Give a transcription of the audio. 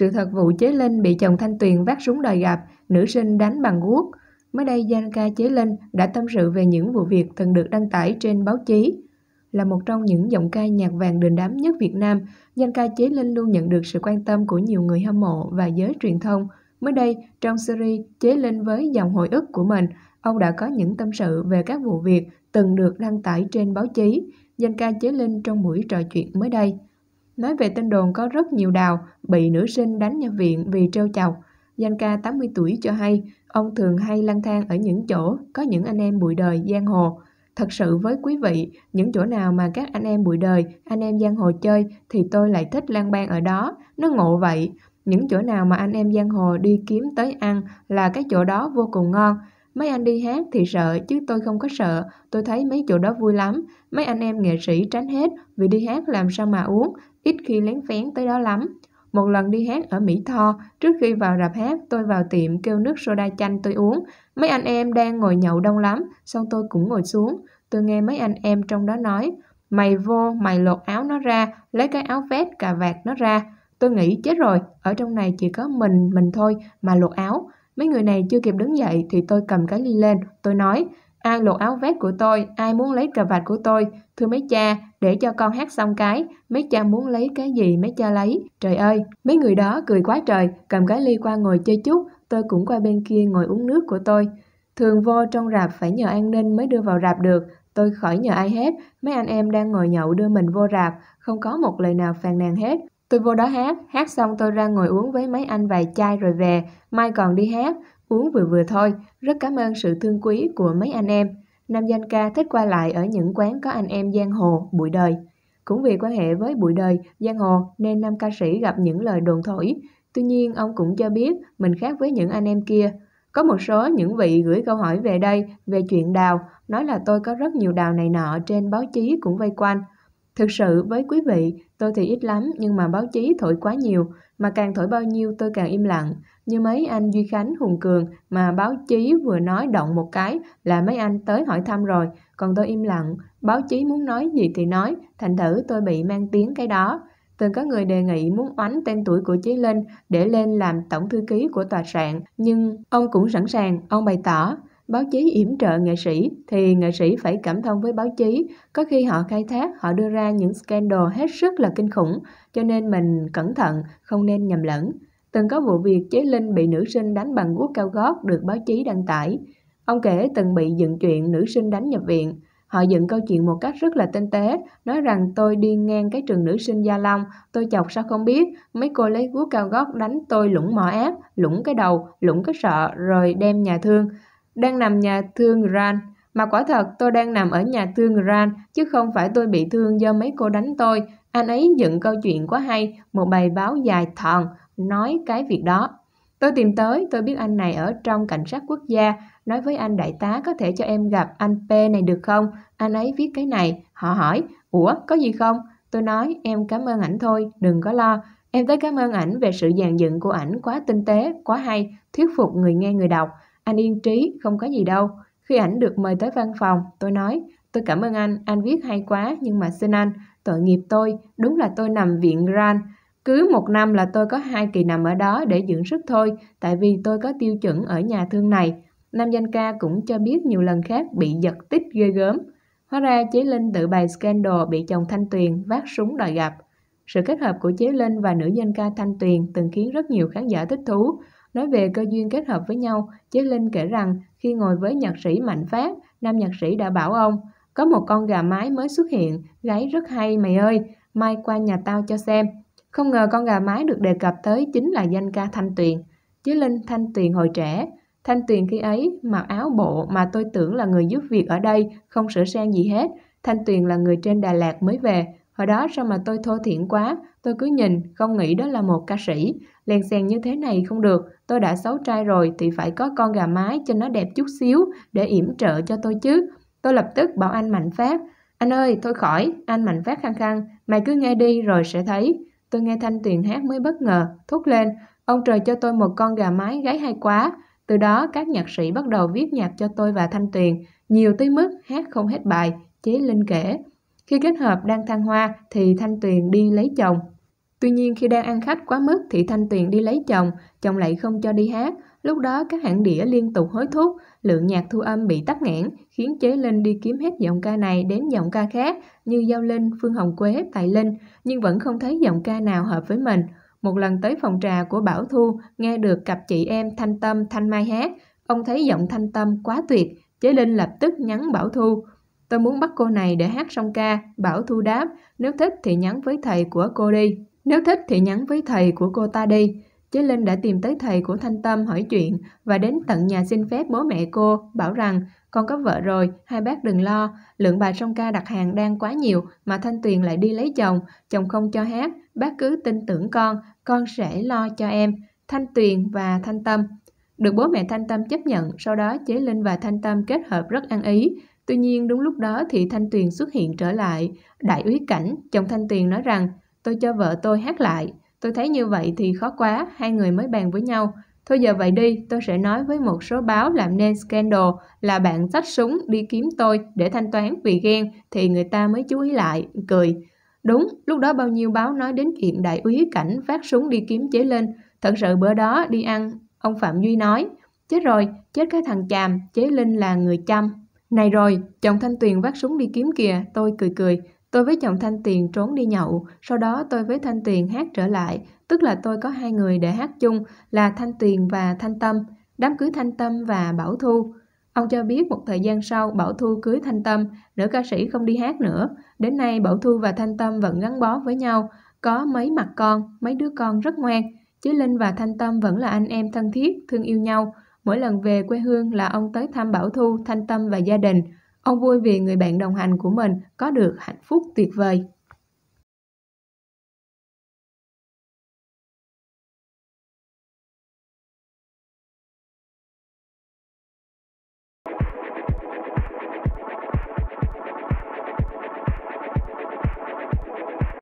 Sự thật vụ Chế Linh bị chồng Thanh Tuyền vác súng đòi gặp, nữ sinh đánh bằng guốc. Mới đây, danh ca Chế Linh đã tâm sự về những vụ việc từng được đăng tải trên báo chí. Là một trong những giọng ca nhạc vàng đình đám nhất Việt Nam, danh ca Chế Linh luôn nhận được sự quan tâm của nhiều người hâm mộ và giới truyền thông. Mới đây, trong series Chế Linh với dòng hồi ức của mình, ông đã có những tâm sự về các vụ việc từng được đăng tải trên báo chí. Danh ca Chế Linh trong buổi trò chuyện mới đây – Nói về tin đồn có rất nhiều đào bị nữ sinh đánh nhập viện vì trêu chọc. Danh ca 80 tuổi cho hay, ông thường hay lang thang ở những chỗ có những anh em bụi đời giang hồ. Thật sự với quý vị, những chỗ nào mà các anh em bụi đời, anh em giang hồ chơi thì tôi lại thích lang bang ở đó, nó ngộ vậy. Những chỗ nào mà anh em giang hồ đi kiếm tới ăn là cái chỗ đó vô cùng ngon. Mấy anh đi hát thì sợ chứ tôi không có sợ, tôi thấy mấy chỗ đó vui lắm. Mấy anh em nghệ sĩ tránh hết vì đi hát làm sao mà uống, ít khi lén phén tới đó lắm. Một lần đi hát ở Mỹ Tho, trước khi vào rạp hát, tôi vào tiệm kêu nước soda chanh tôi uống. Mấy anh em đang ngồi nhậu đông lắm, xong tôi cũng ngồi xuống. Tôi nghe mấy anh em trong đó nói, mày vô, mày lột áo nó ra, lấy cái áo vest, cà vạt nó ra. Tôi nghĩ chết rồi, ở trong này chỉ có mình, mình thôi mà lột áo. Mấy người này chưa kịp đứng dậy thì tôi cầm cái ly lên, tôi nói, ai lột áo vest của tôi, ai muốn lấy cà vạt của tôi, thưa mấy cha, để cho con hát xong cái, mấy cha muốn lấy cái gì mấy cha lấy. Trời ơi, mấy người đó cười quá trời, cầm cái ly qua ngồi chơi chút, tôi cũng qua bên kia ngồi uống nước của tôi. Thường vô trong rạp phải nhờ an ninh mới đưa vào rạp được, tôi khỏi nhờ ai hết, mấy anh em đang ngồi nhậu đưa mình vô rạp, không có một lời nào phàn nàn hết, Tôi vô đó hát, hát xong tôi ra ngồi uống với mấy anh vài chai rồi về, mai còn đi hát, uống vừa vừa thôi. Rất cảm ơn sự thương quý của mấy anh em. Nam danh ca thích qua lại ở những quán có anh em giang hồ, bụi đời. Cũng vì quan hệ với bụi đời, giang hồ nên nam ca sĩ gặp những lời đồn thổi. Tuy nhiên ông cũng cho biết mình khác với những anh em kia. Có một số những vị gửi câu hỏi về đây về chuyện đào, nói là tôi có rất nhiều đào này nọ trên báo chí cũng vây quanh. Thực sự với quý vị, tôi thì ít lắm nhưng mà báo chí thổi quá nhiều, mà càng thổi bao nhiêu tôi càng im lặng. Như mấy anh Duy Khánh, Hùng Cường mà báo chí vừa nói động một cái là mấy anh tới hỏi thăm rồi, còn tôi im lặng, báo chí muốn nói gì thì nói, thành thử tôi bị mang tiếng cái đó. Từng có người đề nghị muốn oánh tên tuổi của Chí Linh để lên làm tổng thư ký của tòa soạn, nhưng ông cũng sẵn sàng, ông bày tỏ báo chí yểm trợ nghệ sĩ thì nghệ sĩ phải cảm thông với báo chí có khi họ khai thác họ đưa ra những scandal hết sức là kinh khủng cho nên mình cẩn thận không nên nhầm lẫn từng có vụ việc chế linh bị nữ sinh đánh bằng guốc cao gót được báo chí đăng tải ông kể từng bị dựng chuyện nữ sinh đánh nhập viện họ dựng câu chuyện một cách rất là tinh tế nói rằng tôi đi ngang cái trường nữ sinh gia long tôi chọc sao không biết mấy cô lấy guốc cao gót đánh tôi lũng mỏ áp lũng cái đầu lũng cái sợ rồi đem nhà thương đang nằm nhà thương ran Mà quả thật tôi đang nằm ở nhà thương ran chứ không phải tôi bị thương do mấy cô đánh tôi. Anh ấy dựng câu chuyện quá hay, một bài báo dài thọn, nói cái việc đó. Tôi tìm tới, tôi biết anh này ở trong cảnh sát quốc gia, nói với anh đại tá có thể cho em gặp anh P này được không? Anh ấy viết cái này, họ hỏi, ủa có gì không? Tôi nói em cảm ơn ảnh thôi, đừng có lo. Em tới cảm ơn ảnh về sự dàn dựng của ảnh quá tinh tế, quá hay, thuyết phục người nghe người đọc. Anh yên trí, không có gì đâu. Khi ảnh được mời tới văn phòng, tôi nói, tôi cảm ơn anh, anh viết hay quá, nhưng mà xin anh, tội nghiệp tôi, đúng là tôi nằm viện Gran. Cứ một năm là tôi có hai kỳ nằm ở đó để dưỡng sức thôi, tại vì tôi có tiêu chuẩn ở nhà thương này. Nam danh ca cũng cho biết nhiều lần khác bị giật tít ghê gớm. Hóa ra Chế Linh tự bày scandal bị chồng Thanh Tuyền vác súng đòi gặp. Sự kết hợp của Chế Linh và nữ danh ca Thanh Tuyền từng khiến rất nhiều khán giả thích thú. Nói về cơ duyên kết hợp với nhau, Chế Linh kể rằng khi ngồi với nhạc sĩ Mạnh Phát, nam nhạc sĩ đã bảo ông Có một con gà mái mới xuất hiện, gáy rất hay mày ơi, mai qua nhà tao cho xem. Không ngờ con gà mái được đề cập tới chính là danh ca Thanh Tuyền. Chế Linh Thanh Tuyền hồi trẻ, Thanh Tuyền khi ấy mặc áo bộ mà tôi tưởng là người giúp việc ở đây, không sửa sang gì hết. Thanh Tuyền là người trên Đà Lạt mới về, Hồi đó sao mà tôi thô thiển quá, tôi cứ nhìn, không nghĩ đó là một ca sĩ. Lèn xèn như thế này không được, tôi đã xấu trai rồi thì phải có con gà mái cho nó đẹp chút xíu để yểm trợ cho tôi chứ. Tôi lập tức bảo anh Mạnh Phát, anh ơi, thôi khỏi, anh Mạnh Phát khăng khăng, mày cứ nghe đi rồi sẽ thấy. Tôi nghe Thanh Tuyền hát mới bất ngờ, thúc lên, ông trời cho tôi một con gà mái gái hay quá. Từ đó các nhạc sĩ bắt đầu viết nhạc cho tôi và Thanh Tuyền, nhiều tới mức hát không hết bài, chế Linh kể. Khi kết hợp đang thăng hoa thì Thanh Tuyền đi lấy chồng. Tuy nhiên khi đang ăn khách quá mức thì Thanh Tuyền đi lấy chồng, chồng lại không cho đi hát. Lúc đó các hãng đĩa liên tục hối thúc, lượng nhạc thu âm bị tắc nghẽn, khiến Chế Linh đi kiếm hết giọng ca này đến giọng ca khác như Giao Linh, Phương Hồng Quế, Tài Linh, nhưng vẫn không thấy giọng ca nào hợp với mình. Một lần tới phòng trà của Bảo Thu, nghe được cặp chị em Thanh Tâm, Thanh Mai hát, ông thấy giọng Thanh Tâm quá tuyệt, Chế Linh lập tức nhắn Bảo Thu, Tôi muốn bắt cô này để hát xong ca, Bảo Thu đáp, nếu thích thì nhắn với thầy của cô đi. Nếu thích thì nhắn với thầy của cô ta đi. Chế Linh đã tìm tới thầy của Thanh Tâm hỏi chuyện và đến tận nhà xin phép bố mẹ cô, bảo rằng con có vợ rồi, hai bác đừng lo, lượng bài song ca đặt hàng đang quá nhiều mà Thanh Tuyền lại đi lấy chồng, chồng không cho hát, bác cứ tin tưởng con, con sẽ lo cho em. Thanh Tuyền và Thanh Tâm Được bố mẹ Thanh Tâm chấp nhận, sau đó Chế Linh và Thanh Tâm kết hợp rất ăn ý. Tuy nhiên đúng lúc đó thì Thanh Tuyền xuất hiện trở lại. Đại úy cảnh, chồng Thanh Tuyền nói rằng tôi cho vợ tôi hát lại. Tôi thấy như vậy thì khó quá, hai người mới bàn với nhau. Thôi giờ vậy đi, tôi sẽ nói với một số báo làm nên scandal là bạn xách súng đi kiếm tôi để thanh toán vì ghen thì người ta mới chú ý lại, cười. Đúng, lúc đó bao nhiêu báo nói đến chuyện đại úy cảnh phát súng đi kiếm chế lên. Thật sự bữa đó đi ăn, ông Phạm Duy nói, chết rồi, chết cái thằng chàm, chế linh là người chăm. Này rồi, chồng Thanh Tuyền vác súng đi kiếm kìa, tôi cười cười. Tôi với chồng Thanh Tuyền trốn đi nhậu, sau đó tôi với Thanh Tuyền hát trở lại, tức là tôi có hai người để hát chung là Thanh Tuyền và Thanh Tâm, đám cưới Thanh Tâm và Bảo Thu. Ông cho biết một thời gian sau Bảo Thu cưới Thanh Tâm, nữ ca sĩ không đi hát nữa. Đến nay Bảo Thu và Thanh Tâm vẫn gắn bó với nhau, có mấy mặt con, mấy đứa con rất ngoan, chứ Linh và Thanh Tâm vẫn là anh em thân thiết, thương yêu nhau. Mỗi lần về quê hương là ông tới thăm Bảo Thu, Thanh Tâm và gia đình. Ông vui vì người bạn đồng hành của mình có được hạnh phúc tuyệt vời.